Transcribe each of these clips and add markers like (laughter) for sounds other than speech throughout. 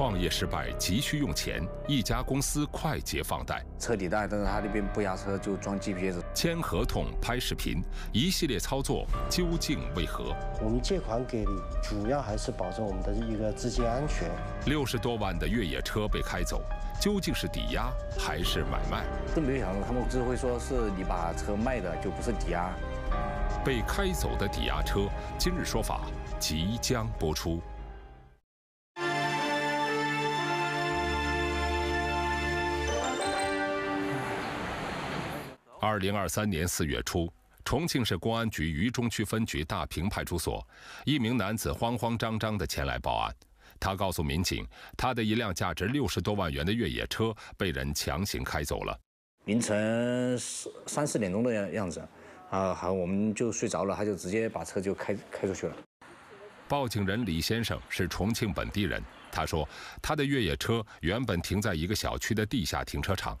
创业失败急需用钱，一家公司快捷放贷，车抵贷，但是他那边不押车，就装 GPS，签合同、拍视频，一系列操作究竟为何？我们借款给你，主要还是保证我们的一个资金安全。六十多万的越野车被开走，究竟是抵押还是买卖？真没有想到，他们只会说是你把车卖的，就不是抵押。被开走的抵押车，今日说法即将播出。二零二三年四月初，重庆市公安局渝中区分局大坪派出所一名男子慌慌张张地前来报案。他告诉民警，他的一辆价值六十多万元的越野车被人强行开走了。凌晨三四点钟的样子，啊，好，我们就睡着了，他就直接把车就开开出去了。报警人李先生是重庆本地人，他说他的越野车原本停在一个小区的地下停车场。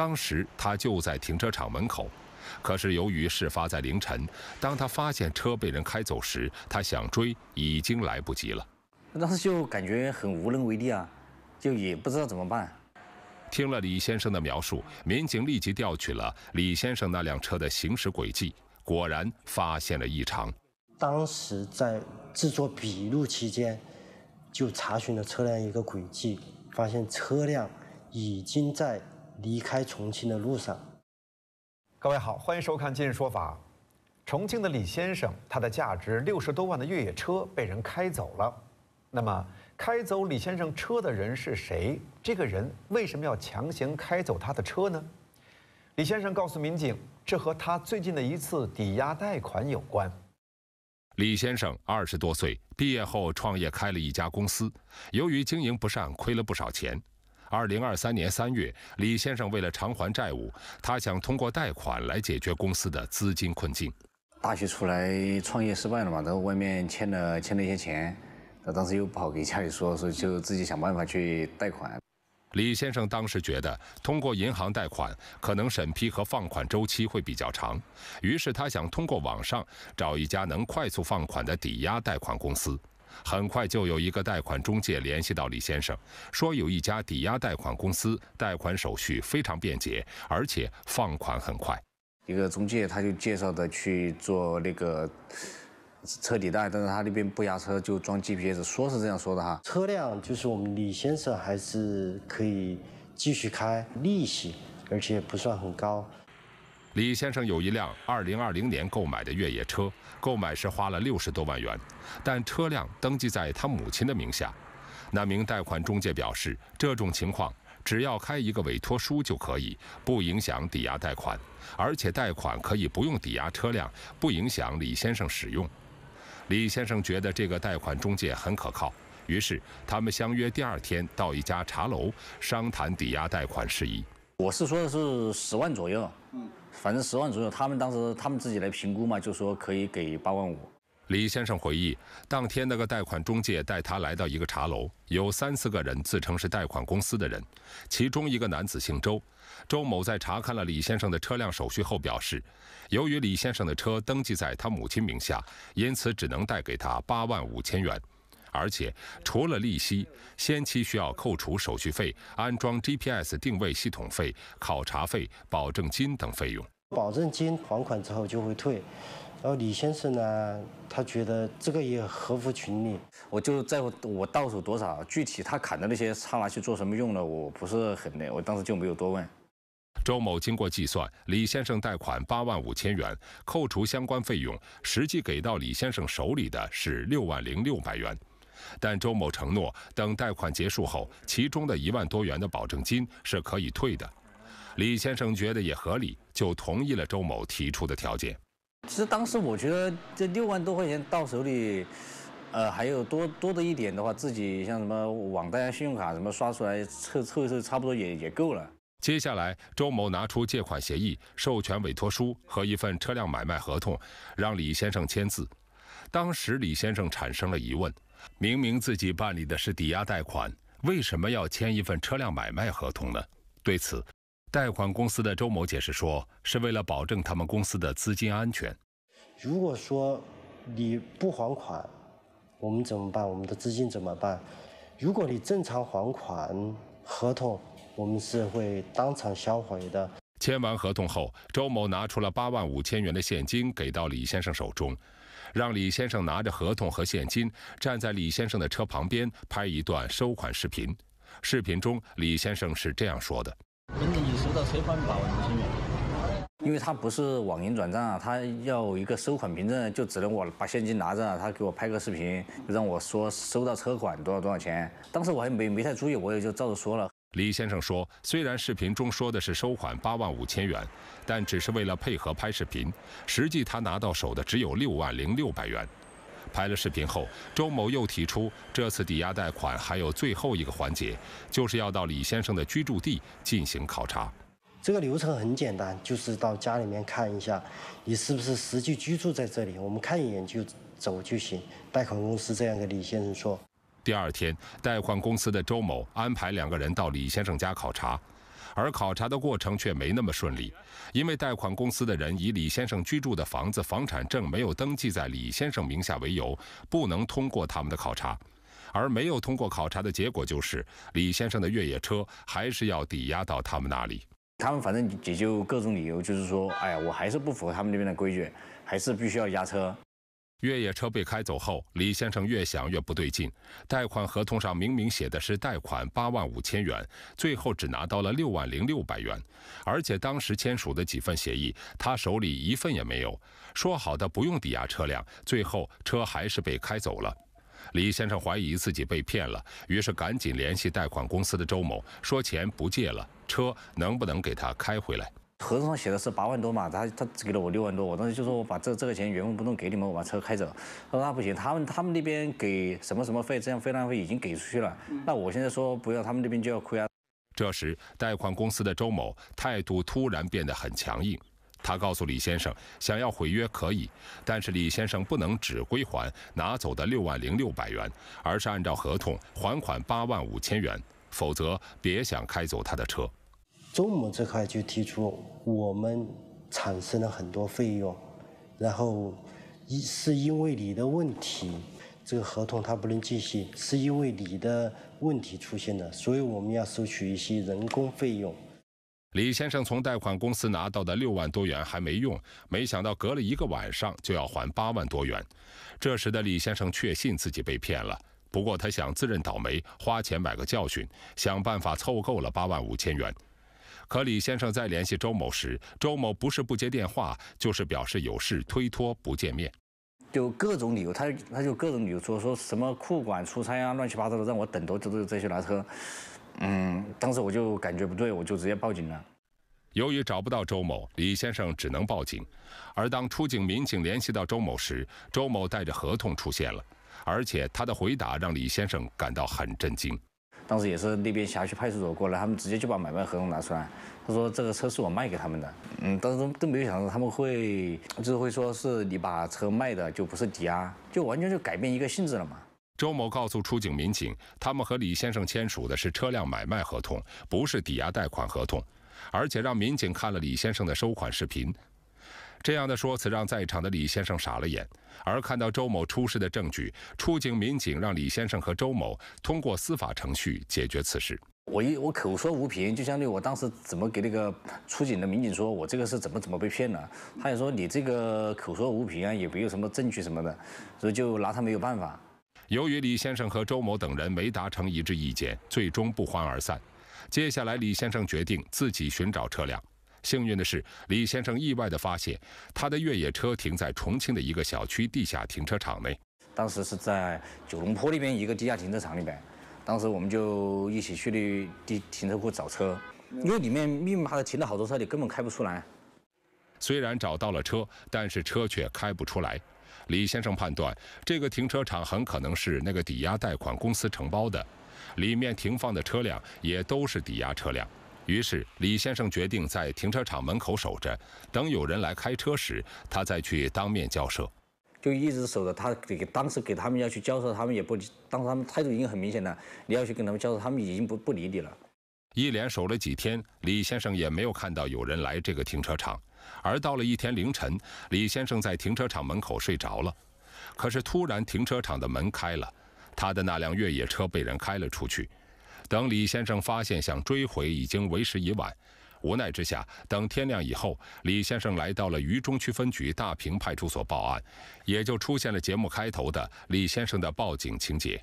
当时他就在停车场门口，可是由于事发在凌晨，当他发现车被人开走时，他想追已经来不及了。当时就感觉很无能为力啊，就也不知道怎么办。听了李先生的描述，民警立即调取了李先生那辆车的行驶轨迹，果然发现了异常。当时在制作笔录期间，就查询了车辆一个轨迹，发现车辆已经在。离开重庆的路上，各位好，欢迎收看《今日说法》。重庆的李先生，他的价值六十多万的越野车被人开走了。那么，开走李先生车的人是谁？这个人为什么要强行开走他的车呢？李先生告诉民警，这和他最近的一次抵押贷款有关。李先生二十多岁，毕业后创业开了一家公司，由于经营不善，亏了不少钱。二零二三年三月，李先生为了偿还债务，他想通过贷款来解决公司的资金困境。大学出来创业失败了嘛，然后外面欠了欠了一些钱，他当时又不好给家里说，所以就自己想办法去贷款。李先生当时觉得，通过银行贷款可能审批和放款周期会比较长，于是他想通过网上找一家能快速放款的抵押贷款公司。很快就有一个贷款中介联系到李先生，说有一家抵押贷款公司，贷款手续非常便捷，而且放款很快。一个中介他就介绍的去做那个车抵贷，但是他那边不押车，就装 GPS，说是这样说的哈。车辆就是我们李先生还是可以继续开，利息而且不算很高。李先生有一辆2020年购买的越野车，购买时花了六十多万元，但车辆登记在他母亲的名下。那名贷款中介表示，这种情况只要开一个委托书就可以，不影响抵押贷款，而且贷款可以不用抵押车辆，不影响李先生使用。李先生觉得这个贷款中介很可靠，于是他们相约第二天到一家茶楼商谈抵押贷款事宜。我是说的是十万左右，嗯。反正十万左右，他们当时他们自己来评估嘛，就说可以给八万五。李先生回忆，当天那个贷款中介带他来到一个茶楼，有三四个人自称是贷款公司的人，其中一个男子姓周，周某在查看了李先生的车辆手续后表示，由于李先生的车登记在他母亲名下，因此只能贷给他八万五千元。而且除了利息，先期需要扣除手续费、安装 GPS 定位系统费、考察费、保证金等费用。保证金还款之后就会退。然后李先生呢，他觉得这个也合乎情理。我就在我到手多少，具体他砍的那些差拿去做什么用了，我不是很那，我当时就没有多问。周某经过计算，李先生贷款八万五千元，扣除相关费用，实际给到李先生手里的是六万零六百元。但周某承诺，等贷款结束后，其中的一万多元的保证金是可以退的。李先生觉得也合理，就同意了周某提出的条件。其实当时我觉得这六万多块钱到手里，呃，还有多多的一点的话，自己像什么网贷、信用卡什么刷出来凑凑凑，差不多也也够了。接下来，周某拿出借款协议、授权委托书和一份车辆买卖合同，让李先生签字。当时李先生产生了疑问。明明自己办理的是抵押贷款，为什么要签一份车辆买卖合同呢？对此，贷款公司的周某解释说：“是为了保证他们公司的资金安全。如果说你不还款，我们怎么办？我们的资金怎么办？如果你正常还款，合同我们是会当场销毁的。”签完合同后，周某拿出了八万五千元的现金给到李先生手中。让李先生拿着合同和现金站在李先生的车旁边拍一段收款视频。视频中，李先生是这样说的：“我给你收到车款八万五千元。”因为他不是网银转账啊，他要一个收款凭证，就只能我把现金拿着，他给我拍个视频，让我说收到车款多少多少钱。当时我还没没太注意，我也就照着说了。李先生说：“虽然视频中说的是收款八万五千元，但只是为了配合拍视频，实际他拿到手的只有六万零六百元。拍了视频后，周某又提出，这次抵押贷款还有最后一个环节，就是要到李先生的居住地进行考察。这个流程很简单，就是到家里面看一下，你是不是实际居住在这里，我们看一眼就走就行。贷款公司这样跟李先生说。”第二天，贷款公司的周某安排两个人到李先生家考察，而考察的过程却没那么顺利，因为贷款公司的人以李先生居住的房子房产证没有登记在李先生名下为由，不能通过他们的考察，而没有通过考察的结果就是，李先生的越野车还是要抵押到他们那里。他们反正也就各种理由，就是说，哎呀，我还是不符合他们那边的规矩，还是必须要押车。越野车被开走后，李先生越想越不对劲。贷款合同上明明写的是贷款八万五千元，最后只拿到了六万零六百元。而且当时签署的几份协议，他手里一份也没有。说好的不用抵押车辆，最后车还是被开走了。李先生怀疑自己被骗了，于是赶紧联系贷款公司的周某，说钱不借了，车能不能给他开回来？合同上写的是八万多嘛，他他只给了我六万多，我当时就说我把这这个钱原封不动给你们，我把车开走。他说那不行，他们他们那边给什么什么费，这样费那费已经给出去了，那我现在说不要，他们那边就要亏啊。这时，贷款公司的周某态度突然变得很强硬，他告诉李先生，想要毁约可以，但是李先生不能只归还拿走的六万零六百元，而是按照合同还款八万五千元，否则别想开走他的车。周某这块就提出，我们产生了很多费用，然后一是因为你的问题，这个合同它不能继续，是因为你的问题出现的，所以我们要收取一些人工费用。李先生从贷款公司拿到的六万多元还没用，没想到隔了一个晚上就要还八万多元。这时的李先生确信自己被骗了，不过他想自认倒霉，花钱买个教训，想办法凑够了八万五千元。可李先生在联系周某时，周某不是不接电话，就是表示有事推脱不见面，就各种理由，他他就各种理由说说什么库管出差啊，乱七八糟的让我等多这这些拿车，嗯，当时我就感觉不对，我就直接报警了。由于找不到周某，李先生只能报警。而当出警民警联系到周某时，周某带着合同出现了，而且他的回答让李先生感到很震惊。当时也是那边辖区派出所过来，他们直接就把买卖合同拿出来。他说：“这个车是我卖给他们的。”嗯，当时都没有想到他们会，(clears throat) 就是会说：“是你把车卖的，就不是抵押，就完全就改变一个性质了嘛。”周某告诉出警民警，他们和李先生签署的是车辆买卖合同，不是抵押贷款合同，而且让民警看了李先生的收款视频。这样的说辞让在场的李先生傻了眼，而看到周某出示的证据，出警民警让李先生和周某通过司法程序解决此事。我一我口说无凭，就相当于我当时怎么给那个出警的民警说我这个是怎么怎么被骗了，他也说你这个口说无凭啊，也没有什么证据什么的，所以就拿他没有办法。由于李先生和周某等人没达成一致意见，最终不欢而散。接下来，李先生决定自己寻找车辆。幸运的是，李先生意外地发现，他的越野车停在重庆的一个小区地下停车场内。当时是在九龙坡那边一个地下停车场里面，当时我们就一起去那地停车库找车，因为里面密麻的停了好多车，你根本开不出来。虽然找到了车，但是车却开不出来。李先生判断，这个停车场很可能是那个抵押贷款公司承包的，里面停放的车辆也都是抵押车辆。于是，李先生决定在停车场门口守着，等有人来开车时，他再去当面交涉。就一直守着，他给当时给他们要去交涉，他们也不当时他们态度已经很明显了，你要去跟他们交涉，他们已经不不理你了。一连守了几天，李先生也没有看到有人来这个停车场。而到了一天凌晨，李先生在停车场门口睡着了。可是突然，停车场的门开了，他的那辆越野车被人开了出去。等李先生发现想追回已经为时已晚，无奈之下，等天亮以后，李先生来到了渝中区分局大坪派出所报案，也就出现了节目开头的李先生的报警情节。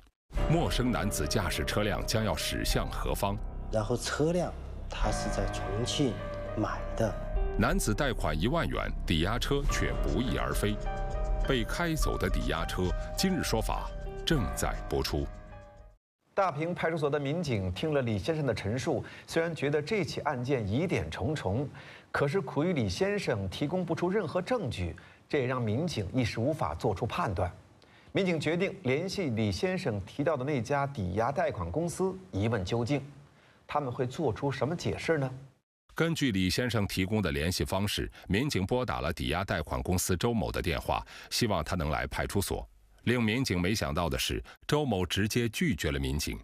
陌生男子驾驶车辆将要驶向何方？然后车辆他是在重庆买的，男子贷款一万元，抵押车却不翼而飞，被开走的抵押车，今日说法正在播出。大平派出所的民警听了李先生的陈述，虽然觉得这起案件疑点重重，可是苦于李先生提供不出任何证据，这也让民警一时无法做出判断。民警决定联系李先生提到的那家抵押贷款公司一问究竟，他们会做出什么解释呢？根据李先生提供的联系方式，民警拨打了抵押贷款公司周某的电话，希望他能来派出所。令民警没想到的是，周某直接拒绝了民警。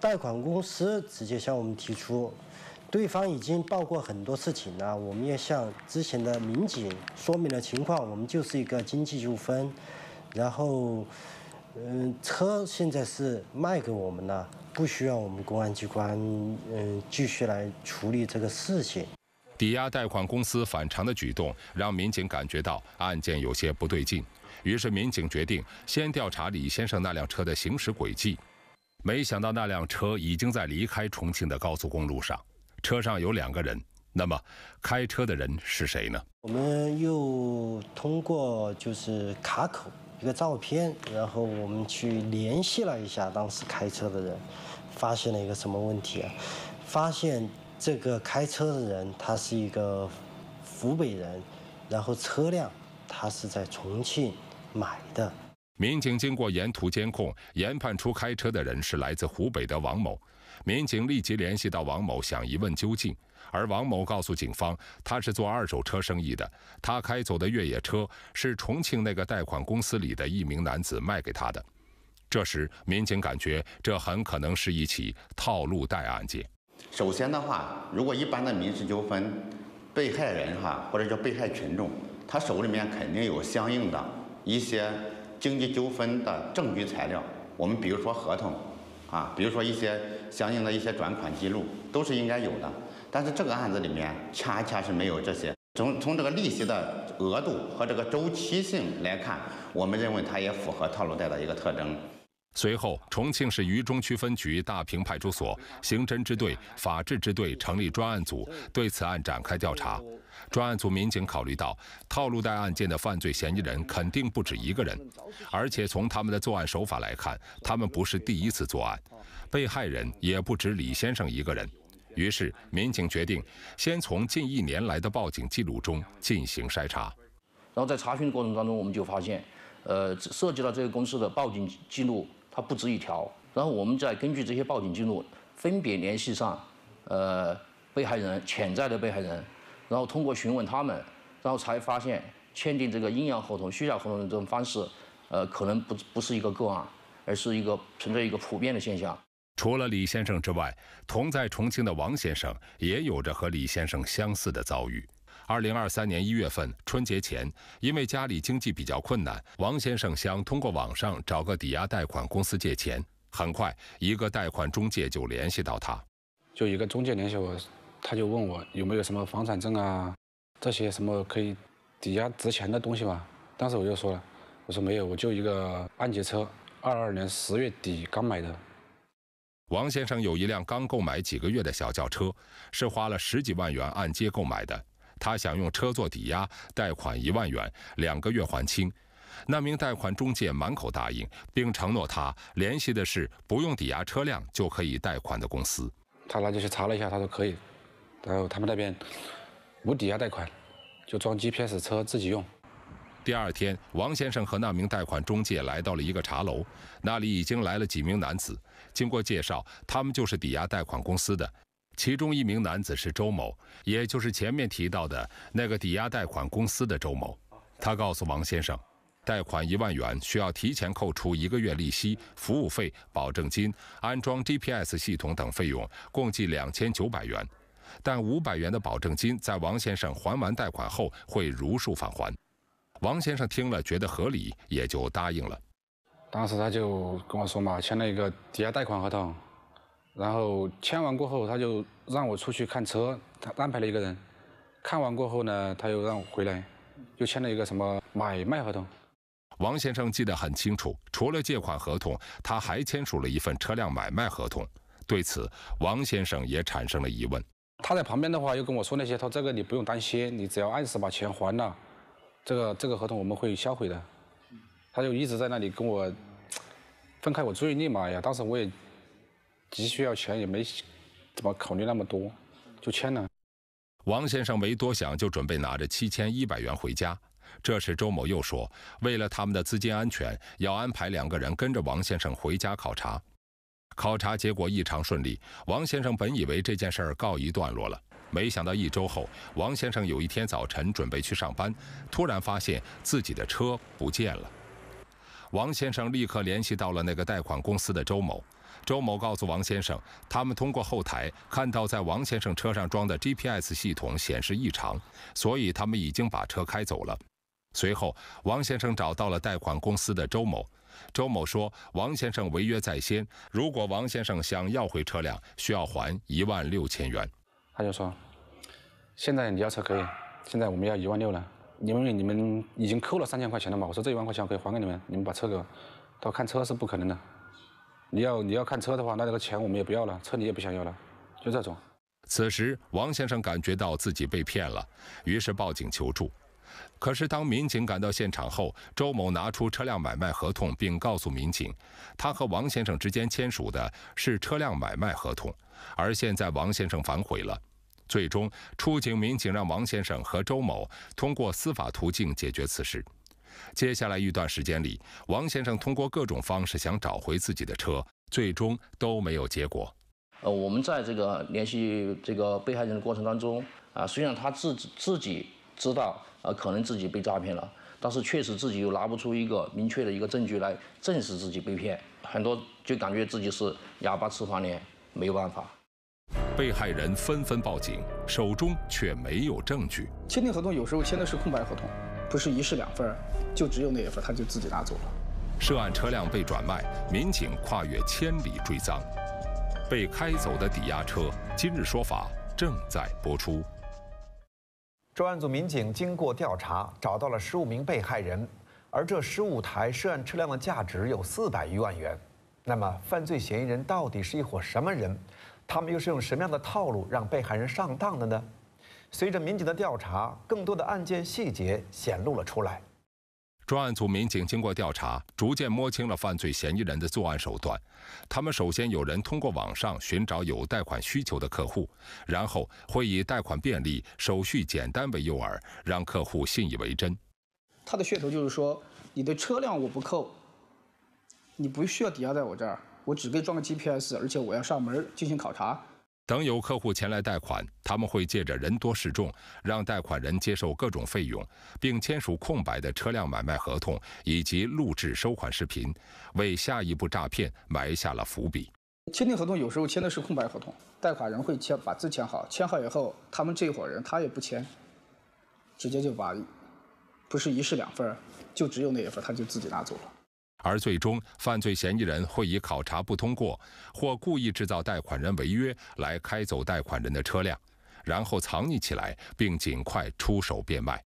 贷款公司直接向我们提出，对方已经报过很多事情了。我们也向之前的民警说明了情况，我们就是一个经济纠纷。然后，嗯，车现在是卖给我们了，不需要我们公安机关，嗯，继续来处理这个事情。抵押贷款公司反常的举动，让民警感觉到案件有些不对劲。于是民警决定先调查李先生那辆车的行驶轨迹，没想到那辆车已经在离开重庆的高速公路上，车上有两个人。那么，开车的人是谁呢？我们又通过就是卡口一个照片，然后我们去联系了一下当时开车的人，发现了一个什么问题啊？发现这个开车的人他是一个湖北人，然后车辆他是在重庆。买的民警经过沿途监控研判出开车的人是来自湖北的王某，民警立即联系到王某想一问究竟，而王某告诉警方他是做二手车生意的，他开走的越野车是重庆那个贷款公司里的一名男子卖给他的。这时民警感觉这很可能是一起套路贷案件。首先的话，如果一般的民事纠纷，被害人哈或者叫被害群众，他手里面肯定有相应的。一些经济纠纷的证据材料，我们比如说合同，啊，比如说一些相应的一些转款记录，都是应该有的。但是这个案子里面恰恰是没有这些。从从这个利息的额度和这个周期性来看，我们认为它也符合套路贷的一个特征。随后，重庆市渝中区分局大坪派出所刑侦支队、法制支队成立专案组，对此案展开调查。专案组民警考虑到套路贷案件的犯罪嫌疑人肯定不止一个人，而且从他们的作案手法来看，他们不是第一次作案，被害人也不止李先生一个人。于是，民警决定先从近一年来的报警记录中进行筛查。然后在查询过程当中，我们就发现，呃，涉及到这个公司的报警记录。它不止一条，然后我们再根据这些报警记录，分别联系上，呃，被害人、潜在的被害人，然后通过询问他们，然后才发现签订这个阴阳合同、虚假合同的这种方式，呃，可能不不是一个个案，而是一个存在一个普遍的现象。除了李先生之外，同在重庆的王先生也有着和李先生相似的遭遇。二零二三年一月份春节前，因为家里经济比较困难，王先生想通过网上找个抵押贷款公司借钱。很快，一个贷款中介就联系到他，就一个中介联系我，他就问我有没有什么房产证啊，这些什么可以抵押值钱的东西吗？当时我就说了，我说没有，我就一个按揭车，二二年十月底刚买的。王先生有一辆刚购买几个月的小轿车，是花了十几万元按揭购买的。他想用车做抵押贷款一万元，两个月还清。那名贷款中介满口答应，并承诺他联系的是不用抵押车辆就可以贷款的公司。他那就去查了一下，他说可以。然后他们那边无抵押贷款，就装 GPS 车自己用。第二天，王先生和那名贷款中介来到了一个茶楼，那里已经来了几名男子。经过介绍，他们就是抵押贷款公司的。其中一名男子是周某，也就是前面提到的那个抵押贷款公司的周某。他告诉王先生，贷款一万元需要提前扣除一个月利息、服务费、保证金、安装 GPS 系统等费用，共计两千九百元。但五百元的保证金在王先生还完贷款后会如数返还。王先生听了觉得合理，也就答应了。当时他就跟我说嘛，签了一个抵押贷款合同。然后签完过后，他就让我出去看车，他安排了一个人。看完过后呢，他又让我回来，又签了一个什么买卖合同。王先生记得很清楚，除了借款合同，他还签署了一份车辆买卖合同。对此，王先生也产生了疑问。他在旁边的话又跟我说那些，他说这个你不用担心，你只要按时把钱还了，这个这个合同我们会销毁的。他就一直在那里跟我 (tsk) 分开我注意力嘛，呀，当时我也。急需要钱也没怎么考虑那么多，就签了。王先生没多想，就准备拿着七千一百元回家。这时周某又说，为了他们的资金安全，要安排两个人跟着王先生回家考察。考察结果异常顺利，王先生本以为这件事儿告一段落了，没想到一周后，王先生有一天早晨准备去上班，突然发现自己的车不见了。王先生立刻联系到了那个贷款公司的周某。周某告诉王先生，他们通过后台看到在王先生车上装的 GPS 系统显示异常，所以他们已经把车开走了。随后，王先生找到了贷款公司的周某，周某说：“王先生违约在先，如果王先生想要回车辆，需要还一万六千元。”他就说：“现在你要车可以，现在我们要一万六了。因为你们已经扣了三千块钱了嘛？”我说：“这一万块钱我可以还给你们，你们把车给我。他说看车是不可能的。”你要你要看车的话，那这个钱我们也不要了，车你也不想要了，就这种。此时，王先生感觉到自己被骗了，于是报警求助。可是，当民警赶到现场后，周某拿出车辆买卖合同，并告诉民警，他和王先生之间签署的是车辆买卖合同，而现在王先生反悔了。最终，出警民警让王先生和周某通过司法途径解决此事。接下来一段时间里，王先生通过各种方式想找回自己的车，最终都没有结果。呃，我们在这个联系这个被害人的过程当中啊，虽然他自己自己知道啊，可能自己被诈骗了，但是确实自己又拿不出一个明确的一个证据来证实自己被骗，很多就感觉自己是哑巴吃黄连，没有办法。被害人纷纷报警，手中却没有证据。签订合同有时候签的是空白合同。不是一式两份就只有那一份他就自己拿走了。涉案车辆被转卖，民警跨越千里追赃。被开走的抵押车，今日说法正在播出。专案组民警经过调查，找到了十五名被害人，而这十五台涉案车辆的价值有四百余万元。那么，犯罪嫌疑人到底是一伙什么人？他们又是用什么样的套路让被害人上当的呢？随着民警的调查，更多的案件细节显露了出来。专案组民警经过调查，逐渐摸清了犯罪嫌疑人的作案手段。他们首先有人通过网上寻找有贷款需求的客户，然后会以贷款便利、手续简单为诱饵，让客户信以为真。他的噱头就是说，你的车辆我不扣，你不需要抵押在我这儿，我只给你装个 GPS，而且我要上门进行考察。等有客户前来贷款，他们会借着人多势众，让贷款人接受各种费用，并签署空白的车辆买卖合同以及录制收款视频，为下一步诈骗埋下了伏笔。签订合同有时候签的是空白合同，贷款人会签把字签好，签好以后他们这伙人他也不签，直接就把不是一式两份就只有那一份他就自己拿走了。而最终，犯罪嫌疑人会以考察不通过或故意制造贷款人违约来开走贷款人的车辆，然后藏匿起来，并尽快出手变卖。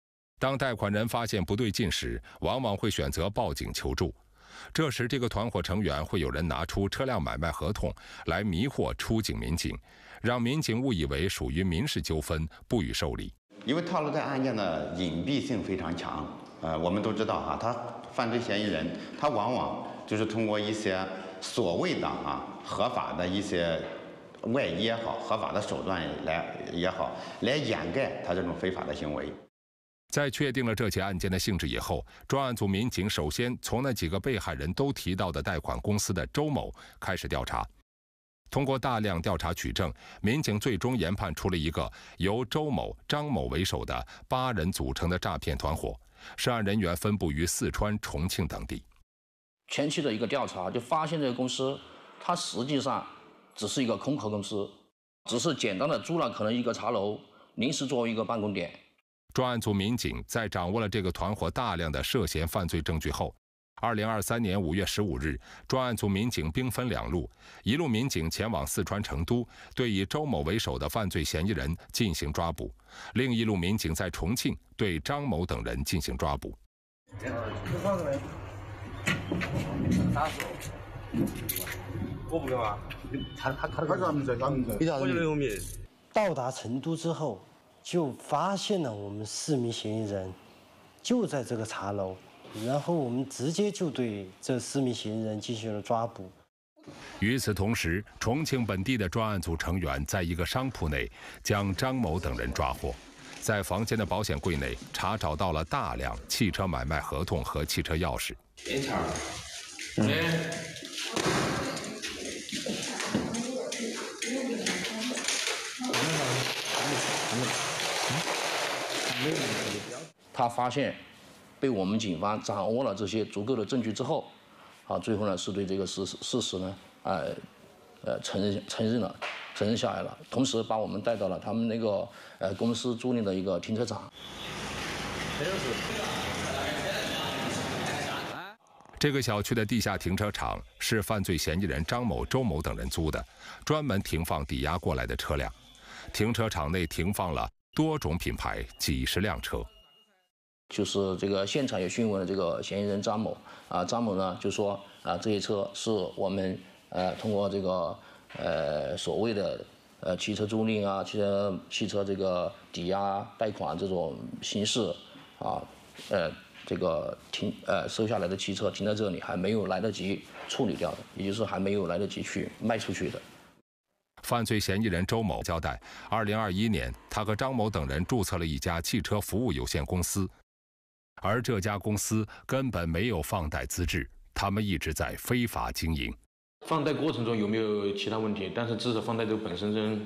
当贷款人发现不对劲时，往往会选择报警求助。这时，这个团伙成员会有人拿出车辆买卖合同来迷惑出警民警，让民警误以为属于民事纠纷，不予受理。因为套路贷案件的隐蔽性非常强，呃，我们都知道哈，他犯罪嫌疑人他往往就是通过一些所谓的啊合法的一些外衣也好，合法的手段来也好，来掩盖他这种非法的行为。在确定了这起案件的性质以后，专案组民警首先从那几个被害人都提到的贷款公司的周某开始调查。通过大量调查取证，民警最终研判出了一个由周某、张某为首的八人组成的诈骗团伙，涉案人员分布于四川、重庆等地。前期的一个调查就发现，这个公司它实际上只是一个空壳公司，只是简单的租了可能一个茶楼，临时作为一个办公点。专案组民警在掌握了这个团伙大量的涉嫌犯罪证据后。二零二三年五月十五日，专案组民警兵分两路，一路民警前往四川成都，对以周某为首的犯罪嫌疑人进行抓捕；另一路民警在重庆对张某等人进行抓捕。到达成都之后，就发现了我们四名嫌疑人，就在这个茶楼。然后我们直接就对这四名嫌疑人进行了抓捕。与此同时，重庆本地的专案组成员在一个商铺内将张某等人抓获，在房间的保险柜内查找到了大量汽车买卖合同和汽车钥匙。你好，他发现。被我们警方掌握了这些足够的证据之后，啊，最后呢是对这个事实事实呢，哎，呃，承认承认了，承认下来了，同时把我们带到了他们那个呃公司租赁的一个停车场。这个小区的地下停车场是犯罪嫌疑人张某、周某等人租的，专门停放抵押过来的车辆。停车场内停放了多种品牌几十辆车。就是这个现场也讯问了这个嫌疑人张某啊，张某呢就说啊，这些车是我们呃通过这个呃所谓的呃汽车租赁啊、汽车汽车这个抵押贷款这种形式啊，呃这个停呃收下来的汽车停在这里，还没有来得及处理掉的，也就是还没有来得及去卖出去的。犯罪嫌疑人周某交代，二零二一年，他和张某等人注册了一家汽车服务有限公司。而这家公司根本没有放贷资质，他们一直在非法经营。放贷过程中有没有其他问题？但是至少放贷这本身就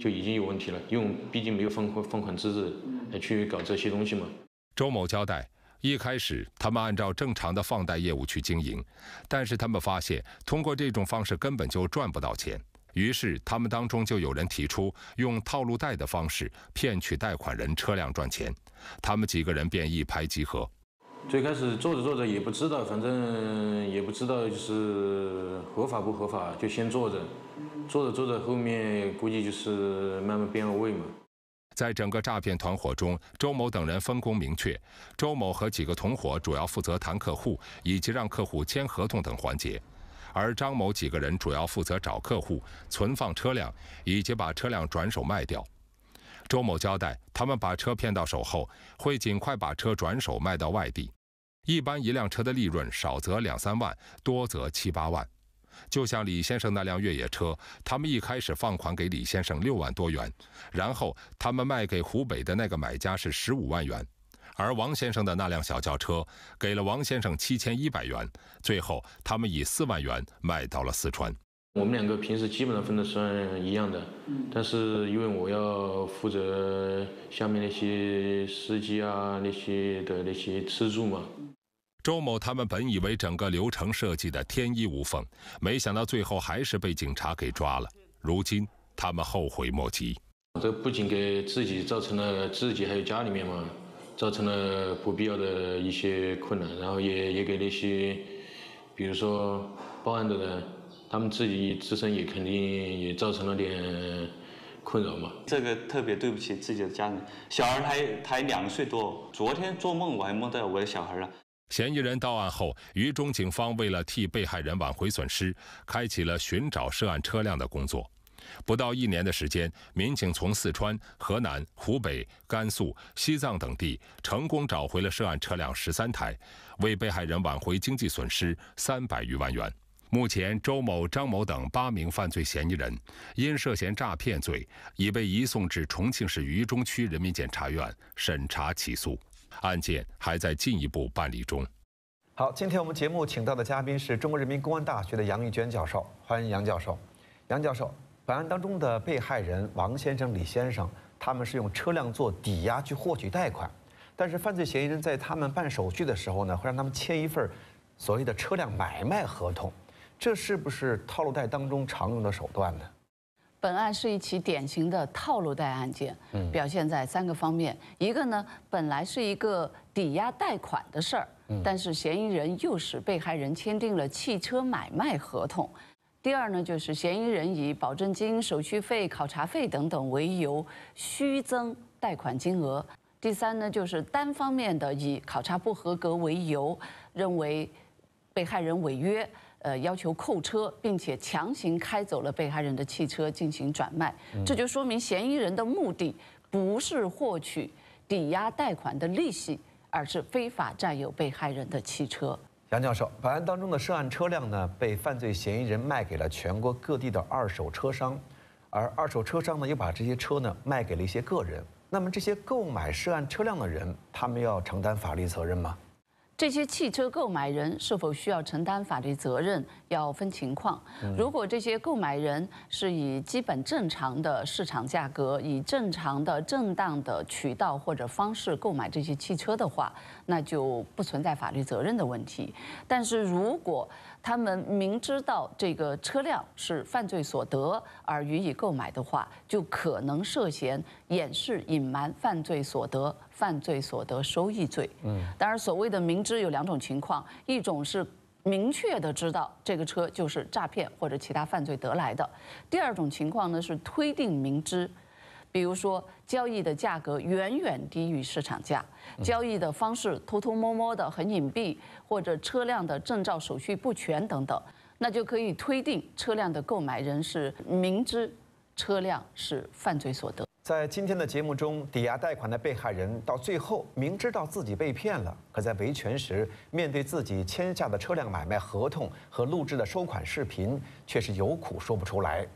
就已经有问题了，因为毕竟没有放放款资质来去搞这些东西嘛。周某交代，一开始他们按照正常的放贷业务去经营，但是他们发现通过这种方式根本就赚不到钱。于是，他们当中就有人提出用套路贷的方式骗取贷款人车辆赚钱，他们几个人便一拍即合。最开始做着做着也不知道，反正也不知道就是合法不合法，就先做着。做着做着，后面估计就是慢慢变了味嘛。在整个诈骗团伙中，周某等人分工明确，周某和几个同伙主要负责谈客户以及让客户签合同等环节。而张某几个人主要负责找客户、存放车辆以及把车辆转手卖掉。周某交代，他们把车骗到手后，会尽快把车转手卖到外地。一般一辆车的利润少则两三万，多则七八万。就像李先生那辆越野车，他们一开始放款给李先生六万多元，然后他们卖给湖北的那个买家是十五万元。而王先生的那辆小轿车给了王先生七千一百元，最后他们以四万元卖到了四川。我们两个平时基本上分的算一样的，但是因为我要负责下面那些司机啊那些的那些吃住嘛。周某他们本以为整个流程设计的天衣无缝，没想到最后还是被警察给抓了。如今他们后悔莫及，这不仅给自己造成了自己还有家里面嘛。造成了不必要的一些困难，然后也也给那些，比如说报案的人，他们自己自身也肯定也造成了点困扰嘛。这个特别对不起自己的家人，小孩才才两岁多，昨天做梦我还梦到我的小孩了。嫌疑人到案后，榆中警方为了替被害人挽回损失，开启了寻找涉案车辆的工作。不到一年的时间，民警从四川、河南、湖北、甘肃、西藏等地成功找回了涉案车辆十三台，为被害人挽回经济损失三百余万元。目前，周某、张某等八名犯罪嫌疑人因涉嫌诈骗罪，已被移送至重庆市渝中区人民检察院审查起诉，案件还在进一步办理中。好，今天我们节目请到的嘉宾是中国人民公安大学的杨玉娟教授，欢迎杨教授。杨教授。本案当中的被害人王先生、李先生，他们是用车辆做抵押去获取贷款，但是犯罪嫌疑人在他们办手续的时候呢，会让他们签一份所谓的车辆买卖合同，这是不是套路贷当中常用的手段呢？本案是一起典型的套路贷案件，表现在三个方面：一个呢，本来是一个抵押贷款的事儿，但是嫌疑人诱使被害人签订了汽车买卖合同。第二呢，就是嫌疑人以保证金、手续费、考察费等等为由虚增贷款金额。第三呢，就是单方面的以考察不合格为由，认为被害人违约，呃，要求扣车，并且强行开走了被害人的汽车进行转卖。这就说明嫌疑人的目的不是获取抵押贷款的利息，而是非法占有被害人的汽车。杨教授，本案当中的涉案车辆呢，被犯罪嫌疑人卖给了全国各地的二手车商，而二手车商呢，又把这些车呢卖给了一些个人。那么，这些购买涉案车辆的人，他们要承担法律责任吗？这些汽车购买人是否需要承担法律责任，要分情况。如果这些购买人是以基本正常的市场价格、以正常的正当的渠道或者方式购买这些汽车的话，那就不存在法律责任的问题。但是如果他们明知道这个车辆是犯罪所得而予以购买的话，就可能涉嫌掩饰、隐瞒犯罪所得。犯罪所得收益罪，嗯，当然所谓的明知有两种情况，一种是明确的知道这个车就是诈骗或者其他犯罪得来的，第二种情况呢是推定明知，比如说交易的价格远远低于市场价，交易的方式偷偷摸摸的很隐蔽，或者车辆的证照手续不全等等，那就可以推定车辆的购买人是明知车辆是犯罪所得。在今天的节目中，抵押贷款的被害人到最后明知道自己被骗了，可在维权时，面对自己签下的车辆买卖合同和录制的收款视频，却是有苦说不出来。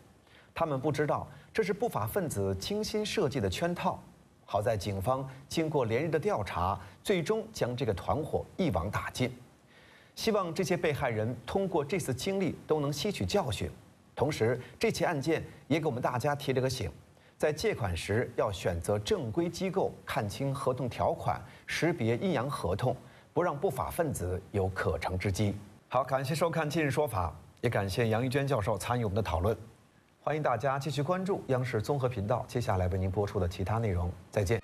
他们不知道这是不法分子精心设计的圈套。好在警方经过连日的调查，最终将这个团伙一网打尽。希望这些被害人通过这次经历都能吸取教训，同时这起案件也给我们大家提了个醒。在借款时要选择正规机构，看清合同条款，识别阴阳合同，不让不法分子有可乘之机。好，感谢收看《今日说法》，也感谢杨玉娟教授参与我们的讨论。欢迎大家继续关注央视综合频道接下来为您播出的其他内容。再见。